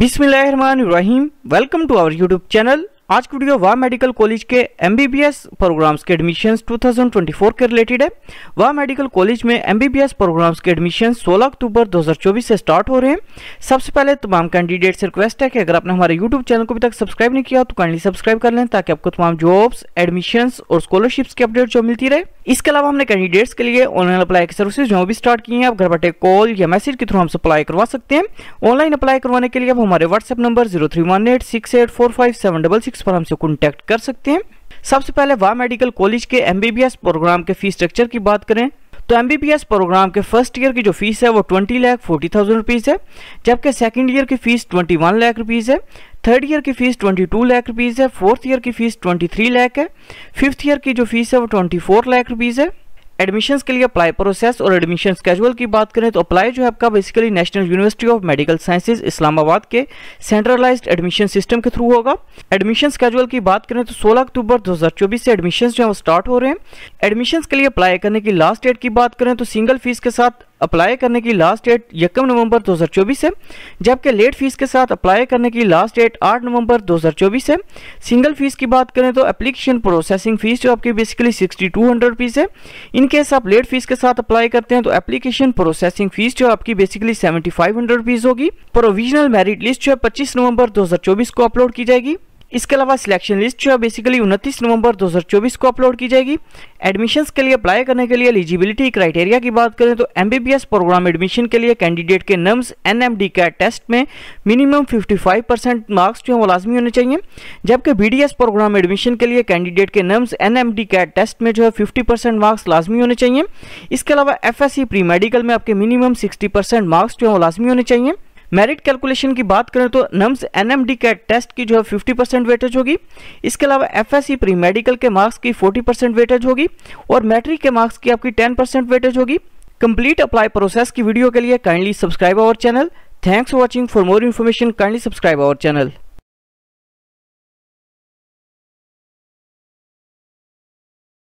बिस्मिल्लाहिर्रहमानिर्रहीम welcome to our YouTube channel आज की वीडियो वाह मेडिकल कॉलेज के एमबीबीएस प्रोग्राम्स के एडमिशन्स 2024 के रिलेटेड है वाह मेडिकल कॉलेज में एमबीबीएस प्रोग्राम्स के एडमिशन 16 अक्टूबर 2024 से स्टार्ट हो रहे हैं सबसे पहले तमाम कैंडिडेट से रिक्वेस्ट है कि अगर आपने हमारे यूट्यूब चैनल को अभी तक सब्सक्राइब नहीं किया तो काइंडली सब्सक्राइब कर लें ताकि आपको तमाम जॉब्स एडमिशन्स और स्कॉलरशिप्स की अपडेट जो मिलती रहे इसके अलावा हमने कैंडिडेट्स के लिए ऑनलाइन अप्लाई की सर्विसेज जो भी स्टार्ट की हैं आप घर बैठे कॉल या मैसेज के थ्रू हमसे अप्लाई करवा सकते हैं ऑनलाइन अप्लाई करवाने के लिए आप हमारे WhatsApp number zero three one eight six eight four five seven double six पर हमसे कॉन्टैक्ट कर सकते हैं सबसे पहले वा मेडिकल कॉलेज के एमबीबीएस प्रोग्राम के फीस स्ट्रक्चर की बात करें तो एम प्रोग्राम के फर्स्ट ईयर की जो फीस है वो twenty lakh forty thousand rupees है जबकि सेकेंड ईयर की fees twenty one lakh rupees है थर्ड ईयर की फीस 22 लाख रुपीज़ है फोर्थ ईयर की फीस 23 लाख है फिफ्थ ईयर की जो फीस है वो 24 लाख रुपीज़ है एडमिशन्स के लिए अप्लाई प्रोसेस और एडमिशन स्केजुअल की बात करें तो अप्लाई जो है आपका basically national university of medical sciences Islamabad के सेंट्रलाइज्ड एडमिशन सिस्टम के थ्रू होगा एडमिशन स्केजुअल की बात करें तो 16 अक्टूबर 2024 से एडमिशन जो है वो स्टार्ट हो रहे हैं एडमिशन के लिए अप्लाई करने की लास्ट डेट की बात करें तो सिंगल फीस के साथ अप्लाई करने की लास्ट डेट यकम नवंबर 2024 है जबकि लेट फीस के साथ अप्लाई करने की लास्ट डेट 8 नवंबर 2024 है सिंगल फीस की बात करें तो एप्लीकेशन प्रोसेसिंग फीस जो आपकी basically sixty two hundred rupees है इनकेस आप लेट फीस के साथ अप्लाई करते हैं तो एप्लीकेशन प्रोसेसिंग फीस जो आपकी basically seventy five hundred rupees होगी प्रोविजनल मेरिट लिस्ट जो है पच्चीस नवंबर चौबीस को अपलोड की जाएगी इसके अलावा सिलेक्शन लिस्ट जो है बेसिकली उनतीस नवंबर 2024 को अपलोड की जाएगी एडमिशन्स के लिए अप्लाई करने के लिए एलिजिबिलिटी क्राइटेरिया की बात करें तो एमबीबीएस प्रोग्राम एडमिशन के लिए कैंडिडेट के नम्स एनएमडी कैट टेस्ट में मिनिमम 55 परसेंट मार्क्स जो है वो लाजमी होने चाहिए जबकि बी प्रोग्राम एडमिशन के लिए कैंडिडेट के नम्स एन कैट टेस्ट में जो है फिफ्टी परसेंट मार्क्स लाजमी होने चाहिए इसके अलावा एफ प्री मेडिकल में आपके मिनिमम सिक्सटी परसेंट मार्क्स जो है वो लाजमी होने चाहिए मेरिट कैलकुलेशन की बात करें तो नम्स एनएमडी के टेस्ट की जो है 50 परसेंट वेटेज होगी इसके अलावा एफएससी प्री मेडिकल के मार्क्स की 40 परसेंट वेटेज होगी और मैट्रिक के मार्क्स की आपकी 10 परसेंट वेटेज होगी कंप्लीट अप्लाई प्रोसेस की वीडियो के लिए kindly subscribe our channel thanks for watching for more information kindly subscribe our channel